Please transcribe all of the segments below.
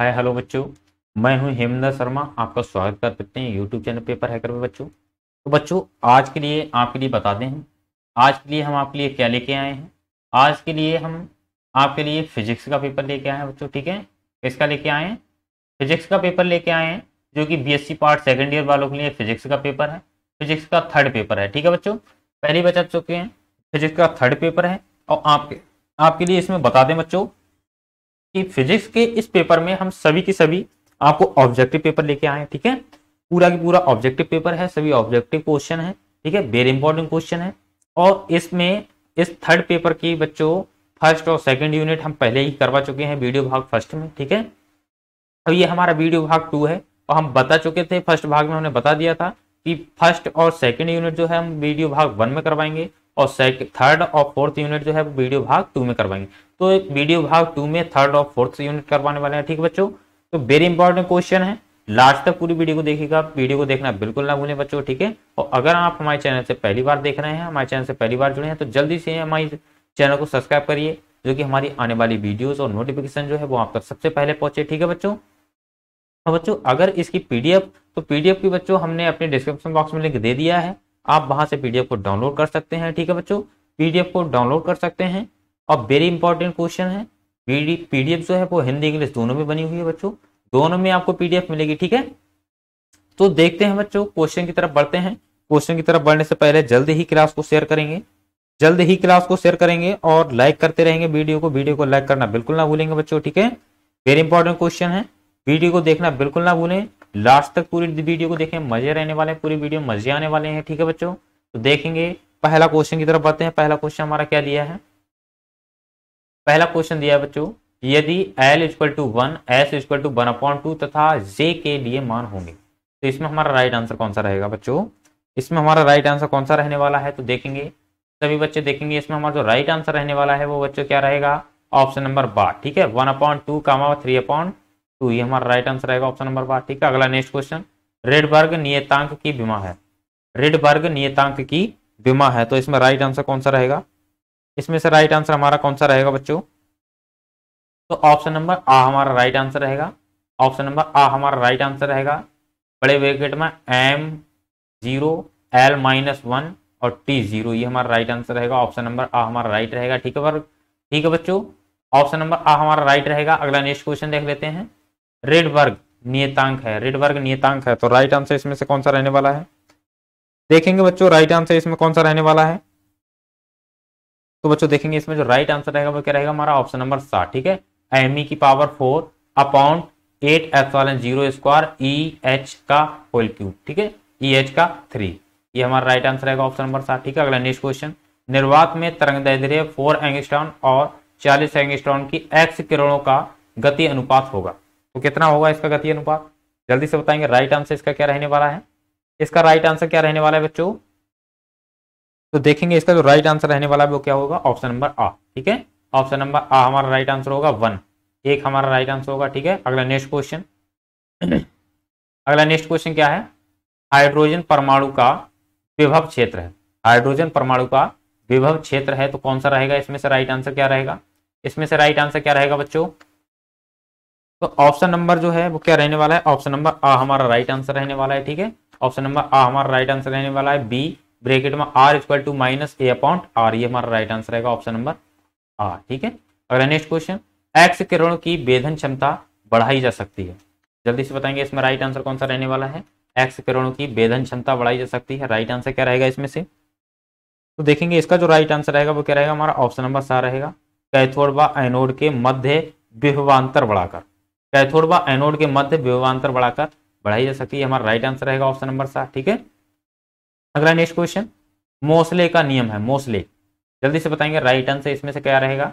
hi hello बच्चों मैं हूं हेमंदर शर्मा आपका स्वागत कर सकते हैं यूट्यूब चैनल पेपर हैकर में बच्चों तो बच्चों आज के लिए आपके लिए बता दें हम आज के लिए हम आपके लिए क्या लेके आए हैं आज के लिए हम आपके लिए फिजिक्स का पेपर लेके आए हैं बच्चों ठीक है इसका लेके आए हैं फिजिक्स का पेपर लेके आए हैं जो कि बी पार्ट सेकेंड ईयर वालों के लिए फिजिक्स का पेपर है फिजिक्स का थर्ड पेपर है ठीक है बच्चों पहली बचा चुके हैं फिजिक्स का थर्ड पेपर है और आपके आपके लिए इसमें बता दें बच्चों कि फिजिक्स के इस पेपर में हम सभी की सभी आपको ऑब्जेक्टिव पेपर लेके आए ठीक है पूरा की पूरा ऑब्जेक्टिव पेपर है सभी ऑब्जेक्टिव क्वेश्चन है ठीक है वेरी इंपॉर्टेंट क्वेश्चन है और इसमें इस थर्ड पेपर की बच्चों फर्स्ट और सेकंड यूनिट हम पहले ही करवा चुके हैं वीडियो भाग फर्स्ट में ठीक है अब तो ये हमारा वीडियो भाग टू है और तो हम बता चुके थे फर्स्ट भाग में हमने बता दिया था कि फर्स्ट और सेकंड यूनिट जो है हम वीडियो भाग वन में करवाएंगे और थर्ड और फोर्थ यूनिट जो है वीडियो भाग टू में करवाएंगे तो एक वीडियो भाग टू में थर्ड और फोर्थ यूनिट करवाने वाले हैं ठीक है बच्चों तो वेरी इंपॉर्टेंट क्वेश्चन है लास्ट तक पूरी वीडियो को देखिएगा वीडियो को देखना बिल्कुल ना भूलें बच्चों ठीक है और अगर आप हमारे चैनल से पहली बार देख रहे हैं हमारे चैनल से पहली बार जुड़े हैं तो जल्दी से हमारे चैनल को सब्सक्राइब करिए जो कि हमारी आने वाली वीडियोस और नोटिफिकेशन जो है वो आप तक सबसे पहले पहुंचे ठीक है बच्चों और बच्चों अगर इसकी पीडीएफ तो पीडीएफ की बच्चों हमने अपने डिस्क्रिप्शन बॉक्स में लिंक दे दिया है आप वहां से पीडीएफ को डाउनलोड कर सकते हैं ठीक है बच्चों पीडीएफ को डाउनलोड कर सकते हैं और वेरी इंपॉर्टेंट क्वेश्चन है पीडीएफ जो है वो हिंदी इंग्लिश दोनों में बनी हुई है बच्चों दोनों में आपको पीडीएफ मिलेगी ठीक है तो देखते हैं बच्चों क्वेश्चन की तरफ बढ़ते हैं क्वेश्चन की तरफ बढ़ने से पहले जल्द ही क्लास को शेयर करेंगे जल्द ही क्लास को शेयर करेंगे और लाइक करते रहेंगे वीडियो को वीडियो को लाइक करना बिल्कुल ना भूलेंगे बच्चों ठीक है वेरी इंपॉर्टेंट क्वेश्चन है वीडियो को देखना बिल्कुल ना भूलें लास्ट तक पूरी वीडियो को देखें मजे रहने वाले हैं पूरी वीडियो मजे आने वाले हैं ठीक है बच्चों तो देखेंगे पहला क्वेश्चन की तरफ बढ़ते हैं पहला क्वेश्चन हमारा क्या लिया है पहला क्वेश्चन दिया बच्चों यदि L equal to one S equal to one upon two तथा जे के लिए मान होंगे तो इसमें हमारा राइट आंसर कौन सा रहेगा बच्चों इसमें हमारा राइट आंसर कौन सा रहने वाला है तो देखेंगे सभी बच्चे देखेंगे इसमें हमारा जो राइट आंसर रहने वाला है वो बच्चों क्या रहेगा ऑप्शन नंबर बार ठीक है one upon two comma three upon two ये हमारा राइट आंसर रहेगा ऑप्शन नंबर बार ठीक है अगला नेक्स्ट क्वेश्चन वर्ग नियतांक की बीमा है वर्ग नियतांक की बीमा है तो इसमें राइट आंसर कौन सा रहेगा इसमें से राइट आंसर हमारा कौन सा रहेगा बच्चों तो ऑप्शन नंबर आ हमारा राइट आंसर रहेगा ऑप्शन नंबर आ हमारा राइट आंसर रहेगा बड़े वेकेट में M zero L minus one और टी जीरो ये हमारा राइट आंसर रहेगा ऑप्शन नंबर आ हमारा राइट रहेगा ठीक है ठीक है बच्चों ऑप्शन नंबर आ हमारा राइट रहेगा अगला नेक्स्ट क्वेश्चन देख लेते हैं रेड वर्ग नियतांक है रेड वर्ग नियतांक है तो राइट आंसर इसमें से कौन सा रहने वाला है देखेंगे बच्चों राइट आंसर इसमें कौन सा रहने वाला है तो बच्चों देखेंगे इसमें जो राइट आंसर रहेगा वो क्या रहेगा हमारा ऑप्शन नंबर सात ठीक है एम ई e की power four upon eight F वाले जीरो स्क्वायर ई एच का होल क्यूब ठीक है ई e एच का थ्री ये हमारा राइट आंसर रहेगा ऑप्शन नंबर सात ठीक है अगला नेक्स्ट क्वेश्चन निर्वात में तरंग दैर्घ्य फोर एंगस्ट्रॉन और चालीस एंगस्ट्रॉन की एक्स किरणों का गति अनुपात होगा तो कितना होगा इसका गति अनुपात जल्दी से बताएंगे राइट आंसर इसका क्या रहने वाला है इसका राइट आंसर क्या रहने वाला है बच्चों तो देखेंगे इसका जो राइट आंसर रहने वाला है वो क्या होगा ऑप्शन नंबर आ ठीक है ऑप्शन नंबर आ हमारा राइट आंसर होगा वन एक हमारा राइट आंसर होगा ठीक है अगला नेक्स्ट क्वेश्चन अगला नेक्स्ट क्वेश्चन क्या है हाइड्रोजन परमाणु का विभव क्षेत्र है हाइड्रोजन परमाणु का विभव क्षेत्र है तो कौन सा रहेगा इसमें से राइट आंसर क्या रहेगा इसमें से राइट आंसर क्या रहेगा बच्चों तो ऑप्शन नंबर जो है वो क्या रहने वाला है ऑप्शन नंबर आ हमारा राइट आंसर रहने वाला है ठीक है ऑप्शन नंबर आ हमारा राइट आंसर रहने वाला है बी ब्रेकेट में R equal to minus A upon R ये हमारा राइट आंसर रहेगा ऑप्शन नंबर आर ठीक है अगला नेक्स्ट क्वेश्चन एक्स किरण की वेधन क्षमता बढ़ाई जा सकती है जल्दी से बताएंगे इसमें राइट आंसर कौन सा रहने वाला है एक्स किरणों की वेधन क्षमता बढ़ाई जा सकती है राइट आंसर क्या रहेगा इसमें से तो देखेंगे इसका जो राइट आंसर रहेगा वो क्या रहेगा हमारा ऑप्शन नंबर सा रहेगा कैथोड व एनोड के मध्य विभवान्तर बढ़ाकर कैथोड व एनोड के मध्य विभवान्तर बढ़ाकर बढ़ाई जा सकती है हमारा राइट आंसर रहेगा ऑप्शन नंबर सात ठीक है अगला नेक्स्ट क्वेश्चन मोसले का नियम है मोसले जल्दी से बताएंगे राइट आंसर इसमें से क्या रहेगा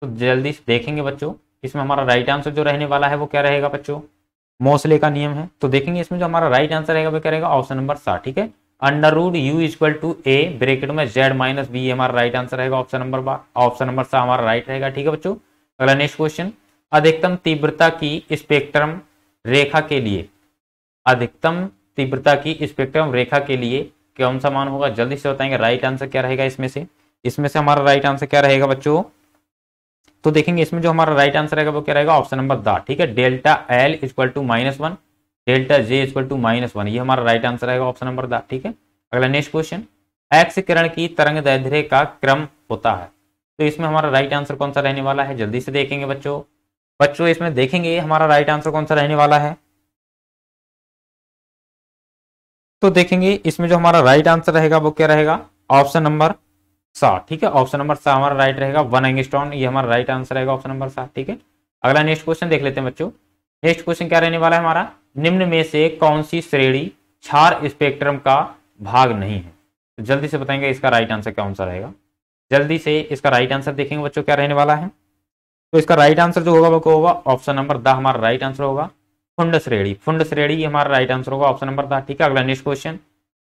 तो जल्दी से देखेंगे बच्चों इसमें हमारा राइट आंसर जो रहने वाला है वो क्या रहेगा बच्चों मोसले का नियम है तो देखेंगे इसमें जो हमारा राइट आंसर रहेगा वो क्या रहेगा ऑप्शन नंबर सात ठीक है under root U equal to A bracket में जेड माइनस बी हमारा राइट आंसर रहेगा ऑप्शन नंबर ऑप्शन नंबर सा हमारा राइट रहेगा ठीक है बच्चों अगला नेक्स्ट क्वेश्चन अधिकतम तीव्रता की स्पेक्ट्रम रेखा के लिए अधिकतम तीव्रता की स्पेक्ट्रम रेखा के लिए कौन सा मान होगा जल्दी से बताएंगे राइट आंसर क्या रहेगा इसमें से इसमें से हमारा राइट आंसर क्या रहेगा बच्चों तो देखेंगे इसमें जो हमारा राइट आंसर रहेगा वो क्या रहेगा ऑप्शन नंबर द ठीक है delta L equal to minus one delta J equal to minus one ये हमारा राइट आंसर रहेगा ऑप्शन नंबर द ठीक है अगला नेक्स्ट क्वेश्चन एक्स किरण की तरंग दैर्ध्य का क्रम होता है तो इसमें हमारा राइट आंसर कौन सा रहने वाला है जल्दी से देखेंगे बच्चों बच्चों इसमें देखेंगे हमारा राइट आंसर कौन सा रहने वाला है तो देखेंगे इसमें जो हमारा राइट आंसर रहेगा वो क्या रहेगा ऑप्शन नंबर सात ठीक है ऑप्शन नंबर सात हमारा राइट रहेगा वन एंगस्टॉन ये हमारा राइट आंसर रहेगा ऑप्शन नंबर सात ठीक है अगला नेक्स्ट क्वेश्चन देख लेते हैं बच्चों नेक्स्ट क्वेश्चन क्या रहने वाला है हमारा निम्न में से कौन सी श्रेणी छार स्पेक्ट्रम का भाग नहीं है तो जल्दी से बताएंगे इसका राइट आंसर कौन सा रहेगा जल्दी से इसका राइट आंसर देखेंगे बच्चों क्या रहने वाला है तो इसका राइट आंसर जो होगा वो क्या होगा ऑप्शन नंबर द हमारा राइट आंसर होगा फुंड श्रेणी फुंड श्रेणी हमारा राइट आंसर होगा ऑप्शन नंबर था ठीक है अगला नेक्स्ट क्वेश्चन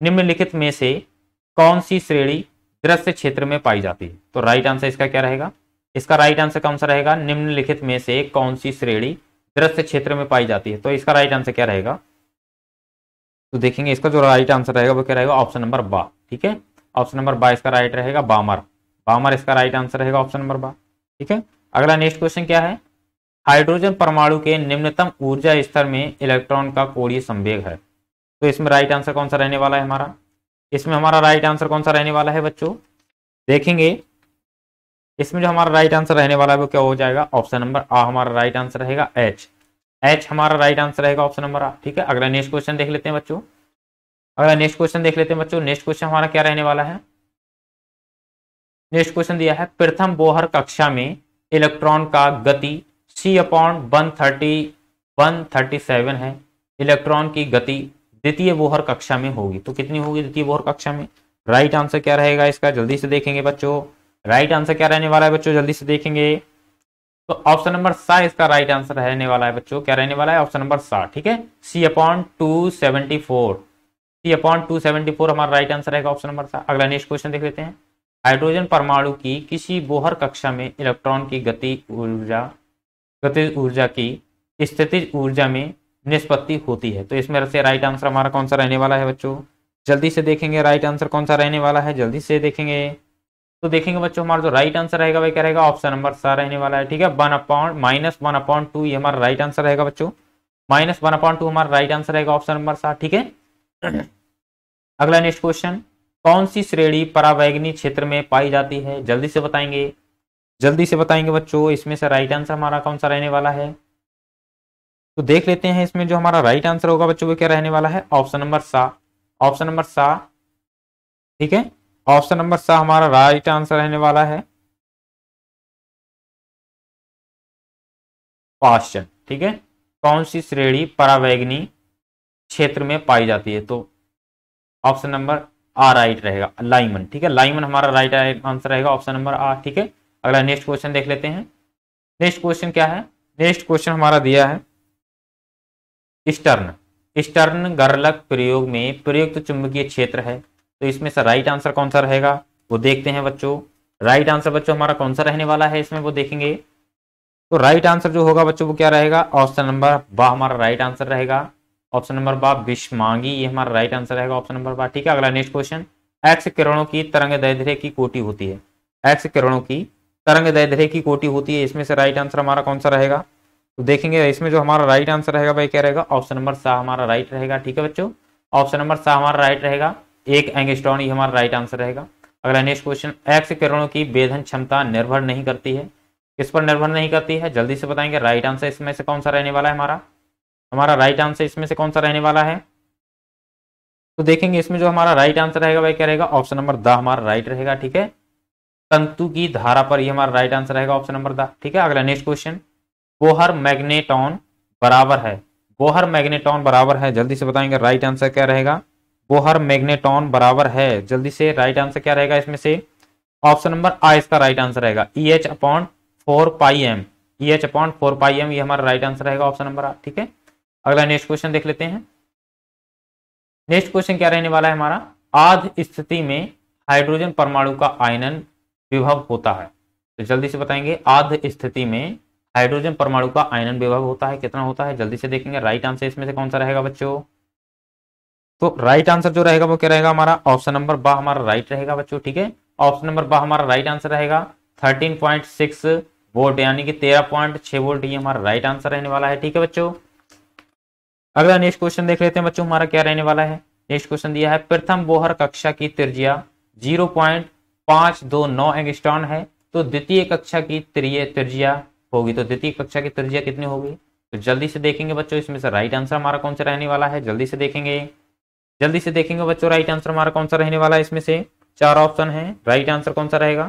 निम्नलिखित में से कौन सी श्रेणी दृश्य क्षेत्र में पाई जाती है तो राइट आंसर इसका क्या रहेगा इसका राइट आंसर कौन सा रहेगा निम्नलिखित में से कौन सी श्रेणी दृश्य क्षेत्र में पाई जाती है तो इसका राइट आंसर क्या रहेगा तो देखेंगे इसका जो राइट आंसर रहेगा वो क्या रहेगा ऑप्शन नंबर बा ठीक है ऑप्शन नंबर बा इसका राइट रहेगा बामर बामर इसका राइट आंसर रहेगा ऑप्शन नंबर बा ठीक है अगला नेक्स्ट क्वेश्चन क्या है हाइड्रोजन परमाणु के निम्नतम ऊर्जा स्तर में इलेक्ट्रॉन का कोड़ी संवेग है तो इसमें राइट आंसर कौन सा रहने वाला है हमारा इसमें हमारा राइट आंसर कौन सा रहने वाला है बच्चों देखेंगे इसमें जो हमारा राइट आंसर रहने वाला है वो क्या हो जाएगा ऑप्शन नंबर आ हमारा राइट आंसर रहेगा एच एच हमारा राइट आंसर रहेगा ऑप्शन नंबर आ ठीक है अगला नेक्स्ट क्वेश्चन देख लेते हैं बच्चों अगला नेक्स्ट क्वेश्चन देख लेते हैं बच्चों नेक्स्ट क्वेश्चन हमारा क्या रहने वाला है नेक्स्ट क्वेश्चन दिया है प्रथम बोहर कक्षा में इलेक्ट्रॉन का गति C upon one thirty one thirty seven है इलेक्ट्रॉन की गति द्वितीय बोहर कक्षा में होगी तो कितनी होगी द्वितीय बोहर कक्षा में राइट right आंसर क्या रहेगा इसका जल्दी से देखेंगे बच्चों राइट आंसर क्या रहने वाला है बच्चों जल्दी से देखेंगे तो ऑप्शन नंबर सा इसका राइट आंसर रहने वाला है बच्चों क्या रहने वाला है ऑप्शन नंबर सा ठीक है C upon two seventy four C upon two seventy four हमारा राइट आंसर रहेगा ऑप्शन नंबर सा अगला नेक्स्ट क्वेश्चन देख लेते हैं हाइड्रोजन परमाणु की किसी बोहर कक्षा में इलेक्ट्रॉन की गति ऊर्जा गतिज ऊर्जा की स्थितिज ऊर्जा में निष्पत्ति होती है तो इसमें से राइट आंसर हमारा कौन सा रहने वाला है बच्चों जल्दी से देखेंगे राइट आंसर कौन सा रहने वाला है जल्दी से देखेंगे तो देखेंगे बच्चों हमारा जो राइट आंसर रहेगा वह क्या रहेगा ऑप्शन नंबर सा रहने वाला है ठीक है one upon minus one upon two ये हमारा राइट आंसर रहेगा बच्चों माइनस वन अपॉइंट टू हमारा राइट आंसर रहेगा ऑप्शन नंबर सात ठीक है अगला नेक्स्ट क्वेश्चन कौन सी श्रेणी परावैग्नि क्षेत्र में पाई जाती है जल्दी से बताएंगे जल्दी से बताएंगे बच्चों इसमें से राइट आंसर हमारा कौन सा रहने वाला है तो देख लेते हैं इसमें जो हमारा राइट आंसर होगा बच्चों वो क्या रहने वाला है ऑप्शन नंबर सा ऑप्शन नंबर सा ठीक है ऑप्शन नंबर सा हमारा राइट आंसर रहने वाला है पाश्चन ठीक है कौन सी श्रेणी परावैग्नी क्षेत्र में पाई जाती है तो ऑप्शन नंबर आ राइट रहेगा लाइमन ठीक है लाइमन हमारा राइट आंसर रहेगा ऑप्शन नंबर आ ठीक है अगला नेक्स्ट क्वेश्चन देख लेते हैं नेक्स्ट क्वेश्चन क्या है नेक्स्ट क्वेश्चन हमारा दिया है स्टर्न स्टर्न गर्लक प्रयोग में प्रयुक्त तो चुंबकीय क्षेत्र है तो इसमें से राइट आंसर कौन सा रहेगा वो देखते हैं बच्चों राइट आंसर बच्चों हमारा कौन सा रहने वाला है इसमें वो देखेंगे तो राइट आंसर जो होगा बच्चों वो क्या रहेगा ऑप्शन नंबर बा हमारा राइट आंसर रहेगा ऑप्शन नंबर बा विष ये हमारा राइट आंसर रहेगा ऑप्शन नंबर बा ठीक है अगला नेक्स्ट क्वेश्चन एक्स किरणों की तरंग दैर्घ्य की कोटि होती है एक्स किरणों की तरंग दैर्घ्य की कोटि होती है इसमें से राइट आंसर हमारा कौन सा रहेगा तो देखेंगे इसमें जो हमारा राइट आंसर रहेगा भाई क्या रहेगा ऑप्शन नंबर सा हमारा राइट रहेगा ठीक है बच्चों ऑप्शन नंबर सा हमारा राइट रहेगा एक एंगस्ट्रॉन ये हमारा राइट आंसर रहेगा अगला नेक्स्ट क्वेश्चन एक्स किरणों की बेधन क्षमता निर्भर नहीं करती है किस पर निर्भर नहीं करती है जल्दी से बताएंगे राइट आंसर इसमें से कौन सा रहने वाला है हमारा हमारा राइट आंसर इसमें से कौन सा रहने वाला है तो देखेंगे इसमें जो हमारा राइट आंसर रहेगा वह क्या रहेगा ऑप्शन नंबर द हमारा राइट रहेगा ठीक है तंतु की धारा पर ही हमारा राइट आंसर रहेगा ऑप्शन नंबर द ठीक है अगला नेक्स्ट क्वेश्चन गोहर मैग्नेटॉन बराबर है गोहर मैग्नेटॉन बराबर है जल्दी से बताएंगे राइट आंसर क्या रहेगा गोहर मैग्नेटॉन बराबर है जल्दी से राइट आंसर क्या रहेगा इसमें से ऑप्शन नंबर आ इसका राइट आंसर रहेगा E H upon four pi M E H upon four pi M ये हमारा राइट आंसर रहेगा ऑप्शन नंबर आ ठीक है अगला नेक्स्ट क्वेश्चन देख लेते हैं नेक्स्ट क्वेश्चन क्या रहने वाला है हमारा आध स्थिति में हाइड्रोजन परमाणु का आयनन विभव होता है तो जल्दी से बताएंगे आध स्थिति में हाइड्रोजन परमाणु का आयनन विभव होता है कितना होता है जल्दी से देखेंगे राइट आंसर इसमें से कौन सा रहेगा बच्चों तो राइट आंसर जो रहेगा वो क्या रहेगा हमारा ऑप्शन नंबर बा हमारा राइट रहेगा बच्चों ठीक है ऑप्शन नंबर बा हमारा राइट आंसर रहेगा थर्टीन पॉइंट सिक्स वोल्ट यानी कि तेरह पॉइंट छह वोल्ट ये हमारा राइट आंसर रहने वाला है ठीक है बच्चों अगला नेक्स्ट क्वेश्चन देख लेते हैं बच्चों हमारा क्या रहने वाला है नेक्स्ट क्वेश्चन दिया है प्रथम बोहर कक्षा की त्रिज्या जीरो पॉइंट पांच दो नौ एंगस्ट्रॉन है तो द्वितीय कक्षा की त्रिय त्रिज्या होगी तो द्वितीय कक्षा की त्रिज्या कितनी होगी तो जल्दी से देखेंगे बच्चों इसमें से राइट आंसर हमारा कौन सा रहने वाला है जल्दी से देखेंगे जल्दी से देखेंगे बच्चों राइट आंसर हमारा कौन सा रहने वाला है इसमें से चार ऑप्शन है राइट आंसर कौन सा रहेगा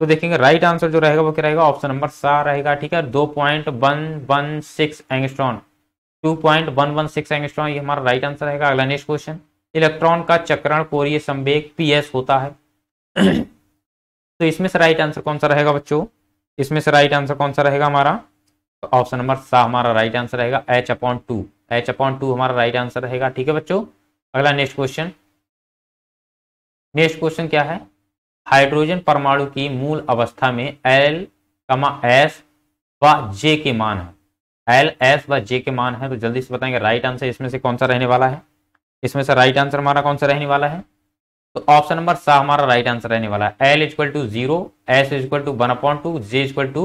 तो देखेंगे राइट आंसर जो रहेगा वो क्या रहेगा ऑप्शन नंबर सा रहेगा ठीक है दो point one one six angstrom two point one one six angstrom ये हमारा राइट आंसर रहेगा अगला नेक्स्ट क्वेश्चन इलेक्ट्रॉन का चक्रण कोरिय संवेग पी होता है तो इसमें से राइट आंसर कौन सा रहेगा बच्चों इसमें से राइट आंसर कौन सा रहेगा हमारा तो ऑप्शन नंबर सा हमारा राइट आंसर रहेगा H upon two H upon two हमारा राइट आंसर रहेगा ठीक है बच्चों अगला नेक्स्ट क्वेश्चन नेक्स्ट क्वेश्चन क्या है हाइड्रोजन परमाणु की मूल अवस्था में एल कमा एस व जे के मान है एल एस व जे के मान है तो जल्दी से बताएंगे राइट आंसर इसमें से कौन सा रहने वाला है इसमें से राइट आंसर हमारा कौन सा रहने वाला है तो ऑप्शन नंबर सा हमारा राइट आंसर रहने वाला है L equal to zero S equal to one upon two J equal to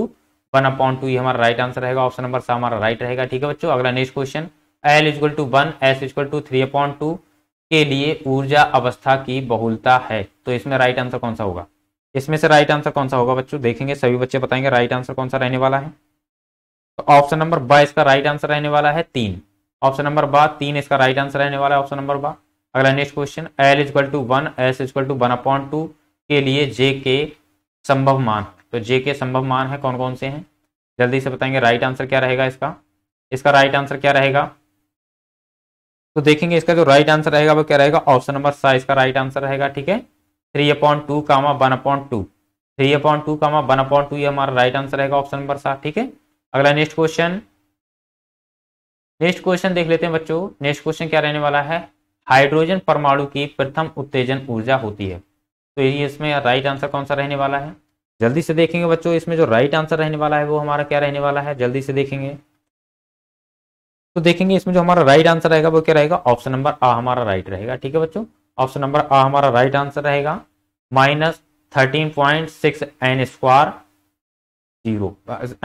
one upon two ये हमारा राइट आंसर रहेगा ऑप्शन नंबर सा हमारा राइट रहेगा ठीक है बच्चों अगला next question L equal to one S equal to three upon two के लिए ऊर्जा अवस्था की बहुलता है तो इसमें राइट आंसर कौन सा होगा इसमें से राइट आंसर कौन सा होगा बच्चों देखेंगे सभी बच्चे बताएंगे राइट आंसर कौन सा रहने वाला है तो ऑप्शन नंबर बा इसका राइट आंसर रहने वाला है तीन ऑप्शन नंबर बा तीन इसका राइट आंसर रहने वाला है ऑप्शन नंबर बा अगला next question L equal to one S equal to one upon two के लिए जे के संभव मान तो जे के संभव मान है कौन कौन से हैं जल्दी से बताएंगे राइट आंसर क्या रहेगा इसका इसका राइट आंसर क्या रहेगा तो देखेंगे इसका जो राइट आंसर रहेगा वो क्या रहेगा ऑप्शन नंबर सा इसका राइट आंसर रहेगा ठीक है three upon two comma one upon two three upon two comma one upon two ये हमारा राइट आंसर रहेगा ऑप्शन नंबर सात ठीक है अगला नेक्स्ट क्वेश्चन नेक्स्ट क्वेश्चन देख लेते हैं बच्चों नेक्स्ट क्वेश्चन क्या रहने वाला है हाइड्रोजन परमाणु की प्रथम उत्तेजन ऊर्जा होती है तो ये इसमें राइट आंसर कौन सा रहने वाला है जल्दी से देखेंगे बच्चों इसमें जो राइट आंसर रहने वाला है वो हमारा क्या रहने वाला है जल्दी से देखेंगे तो देखेंगे इसमें जो हमारा राइट आंसर रहेगा वो क्या रहेगा ऑप्शन नंबर आ हमारा राइट रहेगा ठीक है बच्चों ऑप्शन नंबर आ हमारा राइट आंसर रहेगा minus thirteen point six N square zero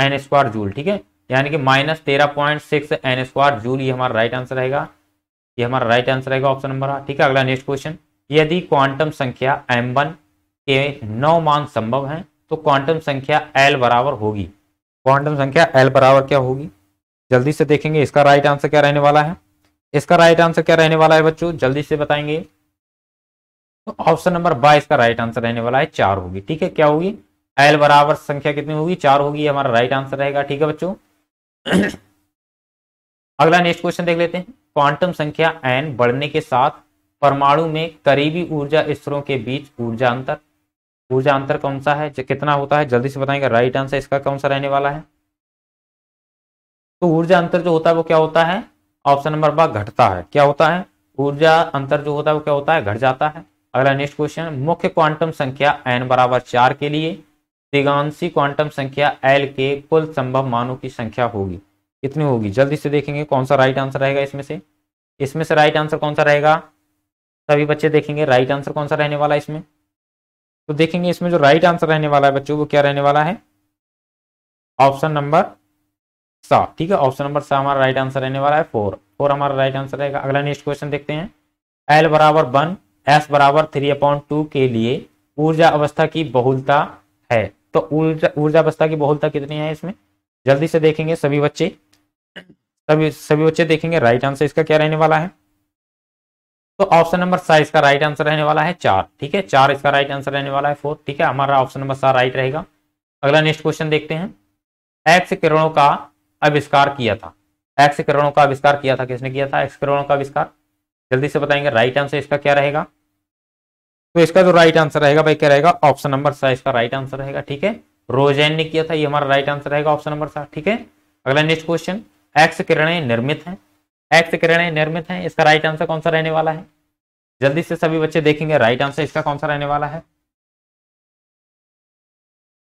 N square joule ठीक है यानी कि माइनस तेरह point six N square joule ये हमारा राइट आंसर रहेगा ये हमारा राइट आंसर रहेगा ऑप्शन नंबर आठ ठीक है अगला नेक्स्ट क्वेश्चन यदि क्वांटम संख्या एम वन के नौ मान संभव हैं तो क्वांटम संख्या एल बराबर होगी क्वांटम संख्या एल बराबर क्या होगी जल्दी से देखेंगे इसका राइट आंसर क्या रहने वाला है इसका राइट आंसर क्या रहने वाला है बच्चों जल्दी से बताएंगे तो ऑप्शन नंबर बाईस का राइट आंसर रहने वाला है चार होगी ठीक है क्या होगी एल बराबर संख्या कितनी होगी चार होगी हमारा राइट आंसर रहेगा ठीक है बच्चों अगला नेक्स्ट क्वेश्चन देख लेते हैं क्वांटम संख्या एन बढ़ने के साथ परमाणु में करीबी ऊर्जा स्तरों के बीच ऊर्जा अंतर ऊर्जा अंतर कौन सा है कितना होता है जल्दी से बताएंगे राइट आंसर इसका कौन सा रहने वाला है तो ऊर्जा अंतर जो होता है वो क्या होता है ऑप्शन नंबर बा घटता है क्या होता है ऊर्जा अंतर जो होता है वो क्या होता है घट जाता है अगला नेक्स्ट क्वेश्चन मुख्य क्वांटम संख्या एन बराबर चार के लिए तिगांशी क्वांटम संख्या एल के कुल संभव मानों की संख्या होगी कितनी होगी जल्दी से देखेंगे कौन सा राइट आंसर रहेगा इसमें से इसमें से राइट आंसर कौन सा रहेगा सभी बच्चे देखेंगे राइट आंसर कौन सा रहने वाला है इसमें तो देखेंगे इसमें जो राइट आंसर रहने वाला है बच्चों वो क्या रहने वाला है ऑप्शन नंबर सा ठीक है ऑप्शन नंबर सा हमारा राइट आंसर रहने वाला है फोर फोर हमारा राइट आंसर रहेगा अगला नेक्स्ट क्वेश्चन देखते हैं एल बराबर वन एस बराबर थ्री अपॉइंट टू के लिए ऊर्जा अवस्था की बहुलता है तो ऊर्जा ऊर्जा अवस्था की बहुलता कितनी है इसमें जल्दी से देखेंगे सभी बच्चे सभी सभी बच्चे देखेंगे राइट आंसर इसका क्या रहने वाला है तो ऑप्शन नंबर सा इसका राइट आंसर रहने वाला है चार ठीक है चार इसका राइट आंसर रहने वाला है फोर ठीक है हमारा ऑप्शन नंबर सा राइट रहेगा अगला नेक्स्ट क्वेश्चन देखते हैं एक्स किरणों का आविष्कार किया था एक्स किरणों का आविष्कार किया था किसने किया था एक्स किरणों का आविष्कार जल्दी से बताएंगे राइट आंसर इसका क्या रहेगा तो इसका जो राइट आंसर रहेगा भाई क्या रहेगा ऑप्शन नंबर सा इसका राइट आंसर रहेगा ठीक है रोजैन ने किया था ये हमारा राइट आंसर रहेगा ऑप्शन नंबर सा ठीक है अगला नेक्स्ट क्वेश्चन एक्स किरणें निर्मित हैं एक्स किरणें निर्मित हैं इसका राइट आंसर कौन सा रहने वाला है जल्दी से सभी बच्चे देखेंगे राइट आंसर इसका कौन सा रहने वाला है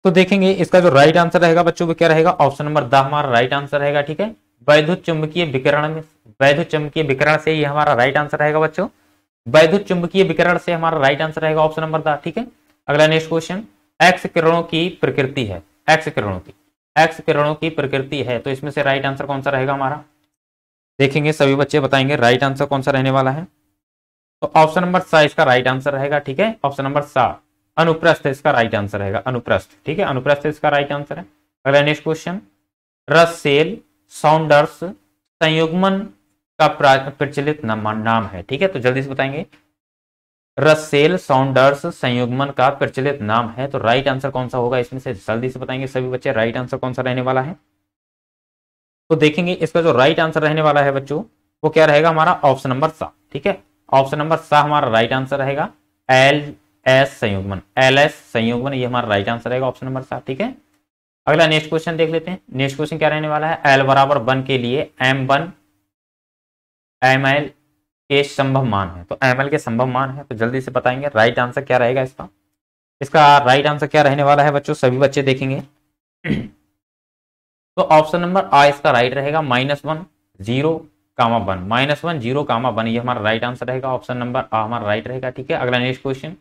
तो देखेंगे इसका जो राइट आंसर रहेगा बच्चों क्या रहेगा ऑप्शन नंबर द हमारा राइट आंसर रहेगा ठीक है वैद्युत चुंबकीय विकरण में वैद्युत चुंबकीय विकरण से ही हमारा राइट आंसर रहेगा बच्चों वैद्युत चुंबकीय विकरण से हमारा राइट आंसर रहेगा ऑप्शन नंबर द ठीक है अगला नेक्स्ट क्वेश्चन एक्स किरणों की प्रकृति है एक्स किरणों की एक्स किरणों की प्रकृति है तो इसमें से राइट आंसर कौन सा रहेगा हमारा देखेंगे सभी बच्चे बताएंगे राइट आंसर कौन सा रहने वाला है तो ऑप्शन नंबर सा इसका राइट आंसर रहेगा ठीक है ऑप्शन नंबर सा अनुप्रस्थ इसका राइट आंसर रहेगा अनुप्रस्थ ठीक है अनुप्रस्थ इसका राइट आंसर है अगला नेक्स्ट क्वेश्चन रसेल साउंडर्स संयुग्मन का प्रचलित नाम है ठीक है तो जल्दी से बताएंगे रसेल साउंडर्स संयुग्मन का प्रचलित नाम है तो राइट आंसर कौन सा होगा इसमें से जल्दी से बताएंगे सभी बच्चे राइट आंसर कौन सा रहने वाला है तो देखेंगे इसका जो राइट आंसर रहने वाला है बच्चों वो क्या रहेगा हमारा ऑप्शन नंबर सा ठीक है ऑप्शन नंबर सा हमारा राइट आंसर रहेगा एल एस संयुगमन एल एस संयुगमन ये हमारा राइट आंसर रहेगा ऑप्शन नंबर सात ठीक है अगला नेक्स्ट क्वेश्चन देख लेते हैं नेक्स्ट क्वेश्चन क्या रहने वाला है एल बराबर वन के लिए एम वन एम एल के संभव मान है तो एम के संभव मान है तो जल्दी से बताएंगे राइट आंसर क्या रहेगा इसका इसका राइट आंसर क्या रहने वाला है बच्चों सभी बच्चे देखेंगे तो ऑप्शन नंबर आ इसका राइट रहेगा minus one zero comma one minus one zero comma one ये हमारा राइट आंसर रहेगा ऑप्शन नंबर आ हमारा राइट रहेगा ठीक है अगला नेक्स्ट क्वेश्चन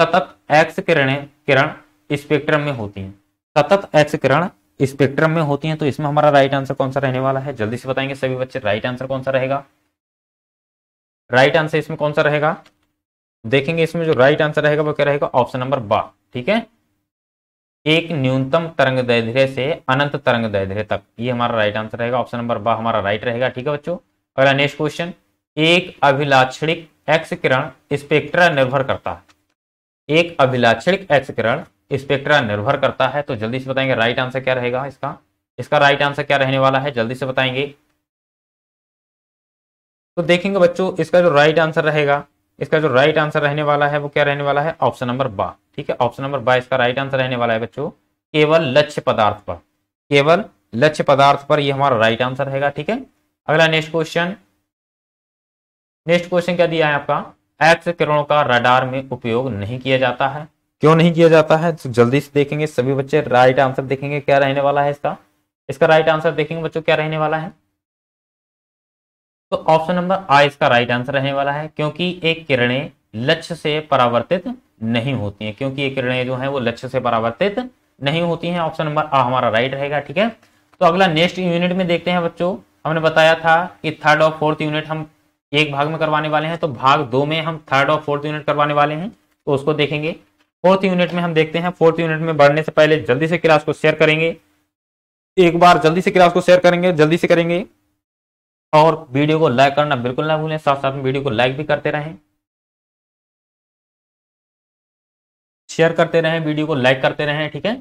सतत एक्स किरणें किरण स्पेक्ट्रम में होती हैं सतत एक्स किरण स्पेक्ट्रम में होती हैं तो इसमें हमारा राइट आंसर कौन सा रहने वाला है जल्दी से बताएंगे सभी बच्चे राइट आंसर कौन सा रहेगा राइट आंसर इसमें कौन सा रहेगा देखेंगे इसमें जो राइट आंसर रहेगा वो क्या रहेगा ऑप्शन नंबर बा ठीक है एक न्यूनतम तरंग दैर्घ्य से अनंत तरंग दैर्घ्य तक ये हमारा राइट आंसर रहेगा ऑप्शन नंबर बा हमारा राइट रहेगा ठीक है बच्चों अगला नेक्स्ट क्वेश्चन एक अभिलाक्षणिक एक्स किरण स्पेक्ट्रा निर्भर करता है एक अभिलाक्षणिक एक्स किरण स्पेक्ट्रा निर्भर करता है तो जल्दी से बताएंगे राइट आंसर क्या रहेगा इसका इसका राइट आंसर क्या रहने वाला है जल्दी से बताएंगे तो देखेंगे बच्चों इसका जो राइट आंसर रहेगा इसका जो राइट आंसर रहने वाला है वो क्या रहने वाला है ऑप्शन नंबर बा ठीक है ऑप्शन नंबर बा इसका राइट आंसर रहने वाला है बच्चों केवल लक्ष्य पदार्थ पर केवल लक्ष्य पदार्थ पर यह हमारा राइट आंसर रहेगा ठीक है अगला नेक्स्ट क्वेश्चन नेक्स्ट क्वेश्चन क्या दिया है आपका एक्स किरणों का रडार में उपयोग नहीं किया जाता है क्यों नहीं किया जाता है तो जल्दी से देखेंगे सभी बच्चे राइट आंसर देखेंगे क्या रहने वाला है इसका इसका राइट आंसर देखेंगे बच्चों क्या रहने वाला है तो ऑप्शन नंबर आ इसका राइट आंसर रहने वाला है क्योंकि एक किरणें लक्ष्य से परावर्तित नहीं होती हैं क्योंकि ये किरणें जो हैं वो लक्ष्य से परावर्तित नहीं होती हैं ऑप्शन नंबर आ हमारा राइट रहेगा ठीक है तो अगला नेक्स्ट यूनिट में देखते हैं बच्चों हमने बताया था कि थर्ड और फोर्थ यूनिट हम एक भाग में करवाने वाले हैं तो भाग दो में हम थर्ड और फोर्थ यूनिट करवाने वाले हैं तो उसको देखेंगे फोर्थ यूनिट में हम देखते हैं फोर्थ यूनिट में बढ़ने से पहले जल्दी से क्लास को शेयर करेंगे एक बार जल्दी से क्लास को शेयर करेंगे जल्दी से करेंगे और वीडियो को लाइक करना बिल्कुल ना भूलें साथ साथ में वीडियो को लाइक भी करते रहें शेयर करते रहें वीडियो को लाइक करते रहें ठीक है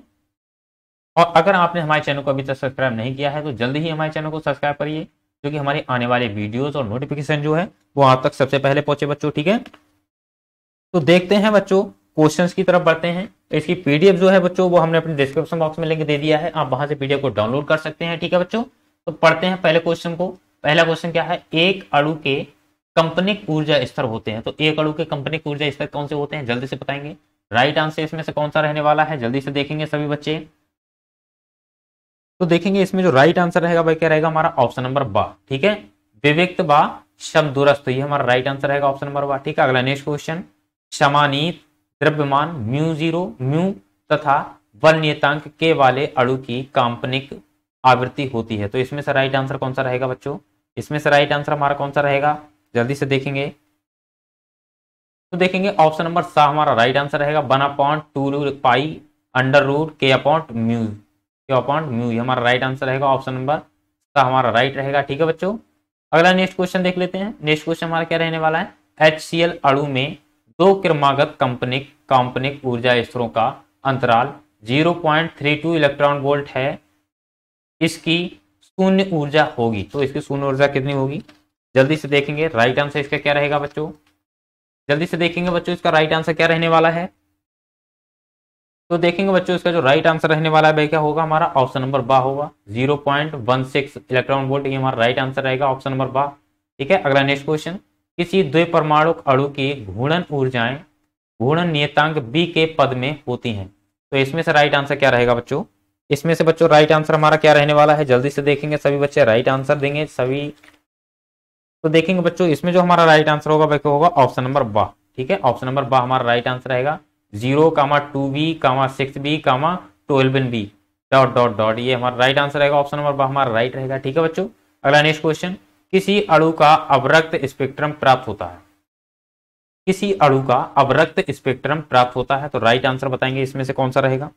और अगर आपने हमारे चैनल को अभी तक सब्सक्राइब नहीं किया है तो जल्दी ही हमारे चैनल को सब्सक्राइब करिए क्योंकि हमारे आने वाले वीडियोस और नोटिफिकेशन जो है वो आप तक सबसे पहले पहुंचे बच्चों ठीक है तो देखते हैं बच्चों क्वेश्चन की तरफ बढ़ते हैं इसकी पीडीएफ जो है बच्चों वो हमने अपने डिस्क्रिप्शन बॉक्स में लिंक दे दिया है आप वहां से पीडीएफ को डाउनलोड कर सकते हैं ठीक है बच्चों तो पढ़ते हैं पहले क्वेश्चन को पहला क्वेश्चन क्या है एक अड़ु के कंपनिक ऊर्जा स्तर होते हैं तो एक अड़ु के कंपनिक ऊर्जा स्तर कौन से होते हैं जल्दी से बताएंगे राइट आंसर इसमें से कौन सा रहने वाला है जल्दी से देखेंगे सभी बच्चे तो देखेंगे इसमें जो राइट आंसर रहेगा वह क्या रहेगा हमारा ऑप्शन नंबर बा ठीक है विवेक्त बा शब दुरस्त ये हमारा राइट आंसर रहेगा ऑप्शन नंबर बा ठीक है अगला नेक्स्ट क्वेश्चन समानित द्रव्यमान म्यू जीरो म्यू तथा वर्ण्यतांक के वाले अड़ु की काम्पनिक आवृत्ति होती है तो इसमें से राइट आंसर कौन सा रहेगा बच्चों इसमें से राइट आंसर हमारा कौन सा रहेगा जल्दी से देखेंगे तो देखेंगे ऑप्शन नंबर सा हमारा राइट आंसर रहेगा one upon two root pi under root K upon mu K upon mu हमारा राइट आंसर रहेगा ऑप्शन नंबर सा हमारा राइट रहेगा ठीक है बच्चों अगला नेक्स्ट क्वेश्चन देख लेते हैं नेक्स्ट क्वेश्चन हमारा क्या रहने वाला है एच सी एल अड़ू में दो क्रमागत कंपनिक कंपनिक ऊर्जा स्तरों का अंतराल 0.32 इलेक्ट्रॉन वोल्ट है इसकी शून्य ऊर्जा होगी तो इसकी शून्य ऊर्जा कितनी होगी जल्दी से देखेंगे राइट आंसर इसका क्या रहेगा बच्चों जल्दी से देखेंगे बच्चों इसका राइट आंसर क्या रहने वाला है तो देखेंगे बच्चों इसका जो राइट आंसर रहने वाला है वह क्या होगा हमारा ऑप्शन नंबर बा होगा zero point one six electron volt ये हमारा राइट आंसर रहेगा ऑप्शन नंबर बा ठीक है अगला नेक्स्ट क्वेश्चन किसी द्वे परमाणु अणु की घूर्णन ऊर्जाएं घूर्णन नियतांक बी के पद में होती हैं तो इसमें से राइट आंसर क्या रहेगा बच्चों इसमें से बच्चों राइट आंसर हमारा क्या रहने वाला है जल्दी से देखेंगे सभी बच्चे राइट आंसर देंगे सभी तो देखेंगे बच्चों इसमें जो हमारा राइट आंसर होगा वह होगा ऑप्शन नंबर बा ठीक है ऑप्शन नंबर बा हमारा राइट आंसर रहेगा zero comma two B comma six B comma twelve N B dot dot dot ये हमारा राइट आंसर रहेगा ऑप्शन नंबर बा हमारा राइट रहेगा ठीक है बच्चों अगला नेक्स्ट क्वेश्चन किसी अड़ु का अवरक्त स्पेक्ट्रम प्राप्त होता है किसी अड़ु का अवरक्त स्पेक्ट्रम प्राप्त होता है तो राइट आंसर बताएंगे इसमें से कौन सा रहेगा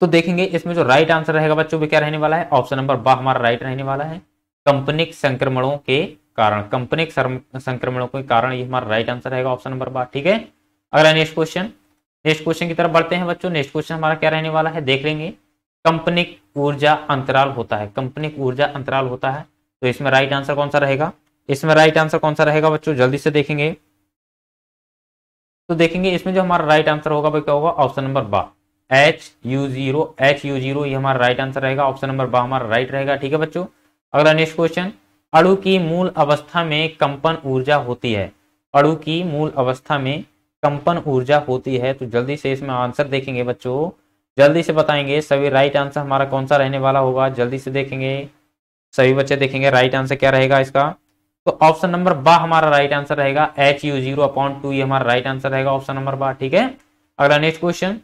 तो देखेंगे इसमें जो राइट आंसर रहेगा बच्चों वो क्या रहने वाला है ऑप्शन नंबर बा हमारा राइट रहने वाला है कंपनिक संक्रमणों के कारण कंपनिक संक्रमणों के कारण ये हमारा राइट आंसर रहेगा ऑप्शन नंबर बा ठीक है अगला नेक्स्ट क्वेश्चन नेक्स्ट क्वेश्चन की तरफ बढ़ते हैं बच्चों नेक्स्ट क्वेश्चन हमारा क्या रहने वाला है देख लेंगे कंपनिक ऊर्जा अंतराल होता है कंपनिक ऊर्जा अंतराल होता है तो इसमें राइट आंसर कौन सा रहेगा इसमें राइट आंसर कौन सा रहेगा बच्चों जल्दी से देखेंगे तो देखेंगे इसमें जो हमारा राइट आंसर होगा वो क्या होगा ऑप्शन नंबर बा H U zero H U zero हमारा राइट आंसर रहेगा ऑप्शन नंबर बा हमारा राइट रहेगा ठीक है बच्चों अगला नेक्स्ट क्वेश्चन अणु की मूल अवस्था में कंपन ऊर्जा होती है अड़ु की मूल अवस्था में कंपन ऊर्जा होती है तो जल्दी से इसमें आंसर देखेंगे बच्चों जल्दी से बताएंगे सभी राइट आंसर हमारा कौन सा रहने वाला होगा जल्दी से देखेंगे सभी बच्चे देखेंगे राइट आंसर क्या रहेगा इसका तो ऑप्शन नंबर बा हमारा राइट आंसर रहेगा H U zero upon two ये हमारा राइट आंसर रहेगा ऑप्शन नंबर बा ठीक है अगला नेक्स्ट क्वेश्चन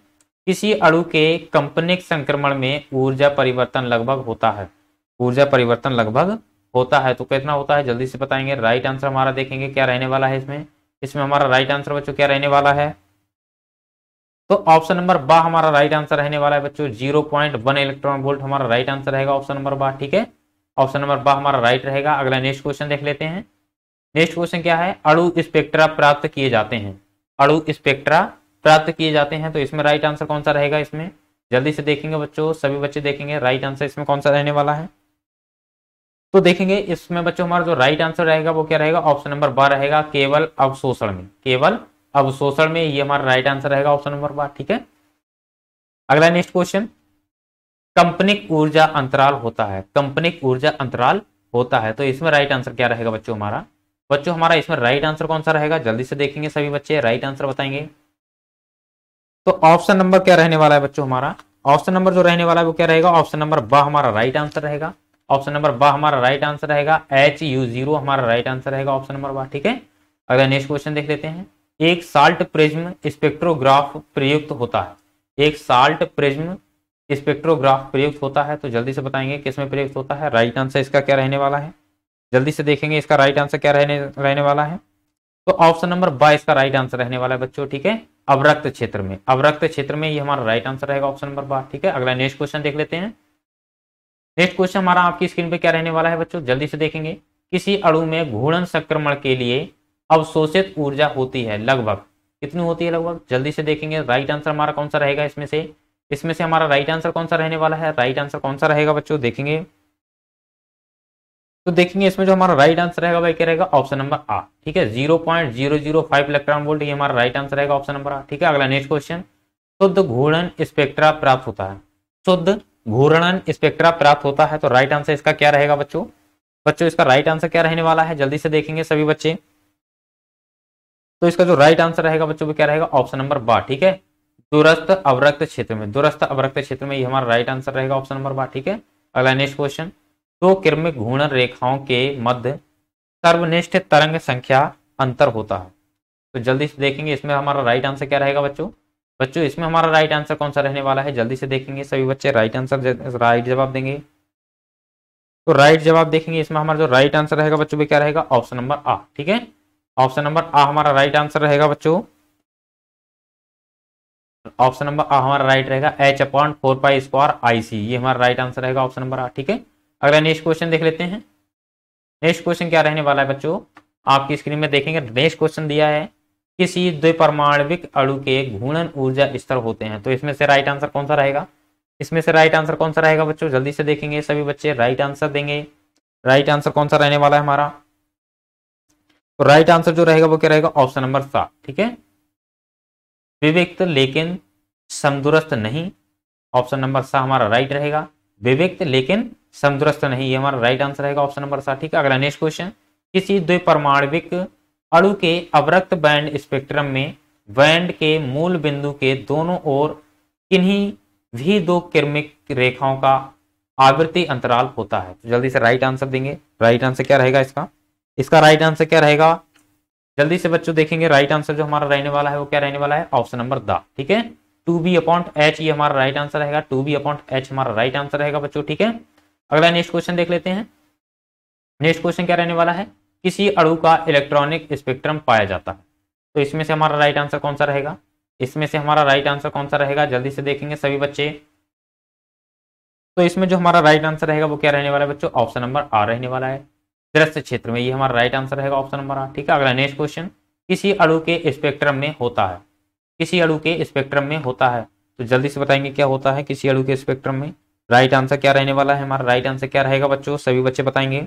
किसी अणु के कंपनिक संक्रमण में ऊर्जा परिवर्तन लगभग होता है ऊर्जा परिवर्तन लगभग होता है तो कितना होता है जल्दी से बताएंगे राइट आंसर हमारा देखेंगे क्या रहने वाला है इसमें इसमें हमारा राइट आंसर बच्चों क्या रहने वाला है तो ऑप्शन नंबर बा हमारा राइट आंसर रहने वाला है बच्चों zero point one electron volt हमारा राइट आंसर रहेगा ऑप्शन नंबर बा ठीक है ऑप्शन नंबर बा हमारा राइट रहेगा अगला नेक्स्ट क्वेश्चन देख लेते हैं नेक्स्ट क्वेश्चन क्या है अड़ु स्पेक्ट्रा प्राप्त किए जाते हैं अड़ु स्पेक्ट्रा प्राप्त किए जाते हैं तो इसमें राइट आंसर कौन सा रहेगा इसमें जल्दी से देखेंगे बच्चों सभी बच्चे देखेंगे राइट आंसर इसमें कौन सा रहने वाला है तो देखेंगे इसमें बच्चों हमारा जो राइट आंसर रहेगा वो क्या रहेगा ऑप्शन नंबर बार रहेगा केवल अवशोषण में केवल अवशोषण में ये हमारा राइट आंसर रहेगा ऑप्शन नंबर बार ठीक है अगला नेक्स्ट क्वेश्चन कंपनिक ऊर्जा अंतराल होता है कंपनिक ऊर्जा अंतराल होता है तो इसमें राइट आंसर क्या रहेगा बच्चों हमारा बच्चों हमारा इसमें राइट आंसर कौन सा रहेगा जल्दी से देखेंगे सभी बच्चे राइट आंसर बताएंगे तो ऑप्शन नंबर क्या रहने वाला है बच्चों हमारा ऑप्शन नंबर जो रहने वाला है वो क्या रहेगा ऑप्शन नंबर ब हमारा राइट आंसर रहेगा ऑप्शन नंबर ब हमारा राइट आंसर रहेगा एच यू जीरो हमारा राइट आंसर रहेगा ऑप्शन नंबर ब ठीक है अगला नेक्स्ट क्वेश्चन देख लेते हैं एक साल्ट प्रिज्म स्पेक्ट्रोग्राफ प्रयुक्त होता है एक साल्ट प्रिज्म स्पेक्ट्रोग्राफ प्रयुक्त होता है तो जल्दी से बताएंगे किसमें प्रयुक्त होता है राइट आंसर इसका क्या रहने वाला है जल्दी से देखेंगे इसका राइट आंसर क्या रहने रहने वाला है तो ऑप्शन नंबर बा इसका राइट आंसर रहने वाला है बच्चों ठीक है अवरक्त क्षेत्र में अवरक्त क्षेत्र में ये हमारा राइट आंसर रहेगा ऑप्शन नंबर बार ठीक है अगला नेक्स्ट क्वेश्चन देख लेते हैं नेक्स्ट क्वेश्चन हमारा आपकी स्क्रीन पे क्या रहने वाला है बच्चों जल्दी से देखेंगे किसी अणु में घूर्णन संक्रमण के लिए अवशोषित ऊर्जा होती है लगभग कितनी होती है लगभग जल्दी से देखेंगे राइट आंसर हमारा कौन सा रहेगा इसमें से इसमें से हमारा राइट आंसर कौन सा रहने वाला है राइट आंसर कौन सा रहेगा बच्चों देखेंगे तो देखेंगे इसमें जो हमारा राइट आंसर रहेगा भाई क्या रहेगा ऑप्शन नंबर आ ठीक है zero point zero zero five electron volt ये हमारा राइट आंसर रहेगा ऑप्शन नंबर आ ठीक है अगला नेक्स्ट क्वेश्चन शुद्ध घूर्णन स्पेक्ट्रा प्राप्त होता है शुद्ध घूर्णन स्पेक्ट्रा प्राप्त होता है तो राइट आंसर इसका क्या रहेगा बच्चों बच्चों इसका राइट आंसर क्या रहने वाला है जल्दी से देखेंगे सभी बच्चे तो इसका जो राइट आंसर रहेगा बच्चों क्या रहेगा ऑप्शन नंबर बा ठीक है दूरस्थ अवरक्त क्षेत्र में दूरस्थ अवरक्त क्षेत्र में ये हमारा राइट आंसर रहेगा ऑप्शन नंबर बा ठीक है अगला नेक्स्ट क्वेश्चन दो तो घूर्णन रेखाओं के मध्य सर्वनिष्ठ तरंग संख्या अंतर होता है तो जल्दी से देखेंगे इसमें हमारा राइट आंसर क्या रहेगा बच्चों बच्चों इसमें हमारा राइट आंसर कौन सा रहने वाला है जल्दी से देखेंगे सभी बच्चे राइट आंसर राइट जवाब देंगे तो राइट जवाब देखेंगे इसमें हमारा जो राइट आंसर रहेगा बच्चों क्या रहेगा ऑप्शन नंबर आ ठीक है ऑप्शन नंबर आ हमारा राइट आंसर रहेगा बच्चों ऑप्शन नंबर आ हमारा राइट रहेगा H upon four pi square IC ये हमारा राइट आंसर रहेगा ऑप्शन नंबर आ ठीक है अगला नेक्स्ट क्वेश्चन देख लेते हैं नेक्स्ट क्वेश्चन क्या रहने वाला है बच्चों आपकी स्क्रीन में देखेंगे नेक्स्ट क्वेश्चन दिया है किसी द्विपरमाणविक अणु के घूर्णन ऊर्जा स्तर होते हैं तो इसमें से राइट आंसर कौन सा रहेगा इसमें से राइट आंसर कौन सा रहेगा बच्चों जल्दी से देखेंगे सभी बच्चे राइट आंसर देंगे राइट आंसर कौन सा रहने वाला है हमारा तो राइट आंसर जो रहेगा वो क्या रहेगा ऑप्शन नंबर सात ठीक है विवेक्त लेकिन समदुरस्त नहीं ऑप्शन नंबर सा हमारा राइट रहेगा विवेक्त लेकिन समदुरस्त नहीं ये हमारा राइट आंसर रहेगा ऑप्शन नंबर सात ठीक है अगला नेक्स्ट क्वेश्चन किसी द्विपरमाणविक अणु के अवरक्त बैंड स्पेक्ट्रम में बैंड के मूल बिंदु के दोनों ओर किन्हीं भी दो किर्मिक रेखाओं का आवृत्ति अंतराल होता है तो जल्दी से राइट आंसर देंगे राइट आंसर क्या रहेगा इसका इसका राइट आंसर क्या रहेगा जल्दी से बच्चों देखेंगे राइट आंसर जो हमारा रहने वाला है वो क्या रहने वाला है ऑप्शन नंबर द ठीक है टू बी अपॉइंट एच ये हमारा राइट आंसर रहेगा टू बी अपॉइंट एच हमारा राइट आंसर रहेगा बच्चों ठीक है अगला नेक्स्ट क्वेश्चन देख लेते हैं नेक्स्ट क्वेश्चन क्या रहने वाला है किसी अड़ु का इलेक्ट्रॉनिक स्पेक्ट्रम पाया जाता है तो इसमें से हमारा राइट आंसर कौन सा रहेगा इसमें से हमारा राइट आंसर कौन सा रहेगा जल्दी से देखेंगे सभी बच्चे तो इसमें जो हमारा राइट आंसर रहेगा वो क्या रहने वाला है बच्चों ऑप्शन नंबर आ रहने वाला है दृश्य क्षेत्र में ये हमारा राइट आंसर रहेगा ऑप्शन नंबर आ ठीक है अगला नेक्स्ट क्वेश्चन किसी अड़ु के स्पेक्ट्रम में होता है किसी अड़ु के स्पेक्ट्रम में होता है तो जल्दी से बताएंगे क्या होता है किसी अड़ु के स्पेक्ट्रम में राइट आंसर क्या रहने वाला है हमारा राइट आंसर क्या रहेगा बच्चों सभी बच्चे बताएंगे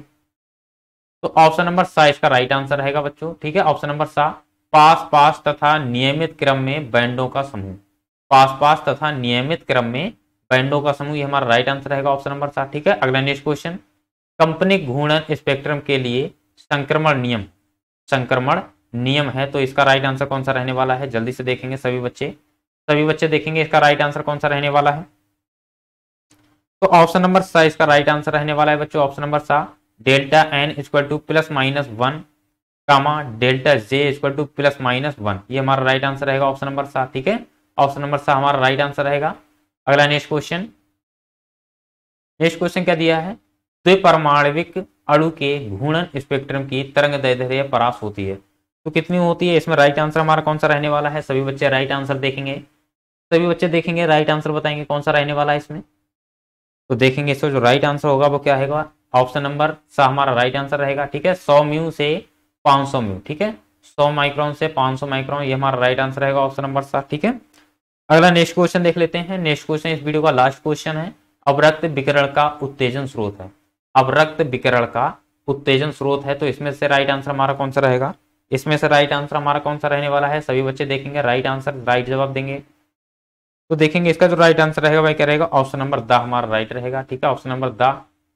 तो ऑप्शन नंबर सा इसका राइट आंसर रहेगा बच्चों ठीक है ऑप्शन नंबर सा पास पास तथा नियमित क्रम में बैंडों का समूह पास पास तथा नियमित क्रम में बैंडों का समूह ये हमारा राइट आंसर रहेगा ऑप्शन नंबर सात ठीक है अगला नेक्स्ट क्वेश्चन कंपनी घूर्णन स्पेक्ट्रम के लिए संक्रमण नियम संक्रमण नियम है तो इसका राइट आंसर कौन सा रहने वाला है जल्दी से देखेंगे सभी बच्चे सभी बच्चे देखेंगे इसका राइट आंसर कौन सा रहने वाला है तो ऑप्शन नंबर सा इसका राइट आंसर रहने वाला है बच्चों ऑप्शन नंबर सा delta n equal to plus minus one comma delta J equal to plus minus one ये हमारा राइट आंसर रहेगा ऑप्शन नंबर सा ठीक है ऑप्शन नंबर सा हमारा राइट आंसर रहेगा अगला नेक्स्ट क्वेश्चन नेक्स्ट क्वेश्चन क्या दिया है परमाणविक अणु के घूर्णन स्पेक्ट्रम की तरंग दैर्घ्य परास होती है तो कितनी होती है इसमें राइट आंसर हमारा कौन सा रहने वाला है सभी बच्चे राइट आंसर देखेंगे सभी बच्चे देखेंगे राइट आंसर बताएंगे कौन सा रहने वाला है इसमें तो देखेंगे इसका जो राइट आंसर होगा वो क्या है ऑप्शन नंबर सा हमारा राइट आंसर रहेगा ठीक है सौ म्यू से पांच सौ म्यू ठीक है सौ माइक्रोन से पांच सौ माइक्रोन ये हमारा राइट आंसर रहेगा ऑप्शन नंबर सात ठीक है अगला नेक्स्ट क्वेश्चन देख लेते हैं नेक्स्ट क्वेश्चन इस वीडियो का लास्ट क्वेश्चन है अवरक्त विकरण का उत्तेजन स्रोत है अवरक्त विकरण का उत्तेजन स्रोत है तो इसमें से राइट आंसर हमारा कौन सा रहेगा इसमें से राइट आंसर हमारा कौन सा रहने वाला है सभी बच्चे देखेंगे राइट आंसर राइट जवाब देंगे तो देखेंगे इसका जो राइट आंसर रहेगा वह क्या रहेगा ऑप्शन नंबर द हमारा राइट रहेगा ठीक है ऑप्शन नंबर द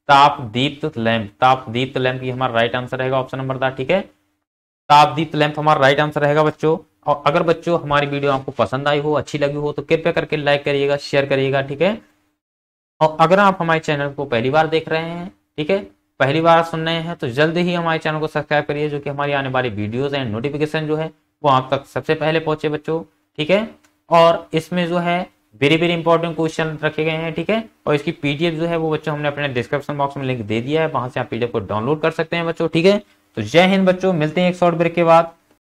तापदीप्त लैम्प तापदीप्त लैंप ये हमारा राइट आंसर रहेगा ऑप्शन नंबर द ठीक है तापदीप्त लैंप हमारा राइट आंसर रहेगा बच्चों और अगर बच्चों हमारी वीडियो आपको पसंद आई हो अच्छी लगी हो तो कृपया करके लाइक करिएगा शेयर करिएगा ठीक है और अगर आप हमारे चैनल को पहली बार देख रहे हैं ठीक है पहली बार सुन रहे हैं तो जल्द ही हमारे चैनल को सब्सक्राइब करिए जो कि हमारी आने वाली वीडियोज एंड नोटिफिकेशन जो है वो आप तक सबसे पहले पहुंचे बच्चों ठीक है और इसमें जो है वेरी वेरी इंपॉर्टेंट क्वेश्चन रखे गए हैं ठीक है और इसकी पीडीएफ जो है वो बच्चों हमने अपने डिस्क्रिप्शन बॉक्स में लिंक दे दिया है वहां से आप पीडीएफ को डाउनलोड कर सकते हैं बच्चों ठीक है तो जय हिंद बच्चों मिलते हैं एक शॉर्ट ब्रेक के बाद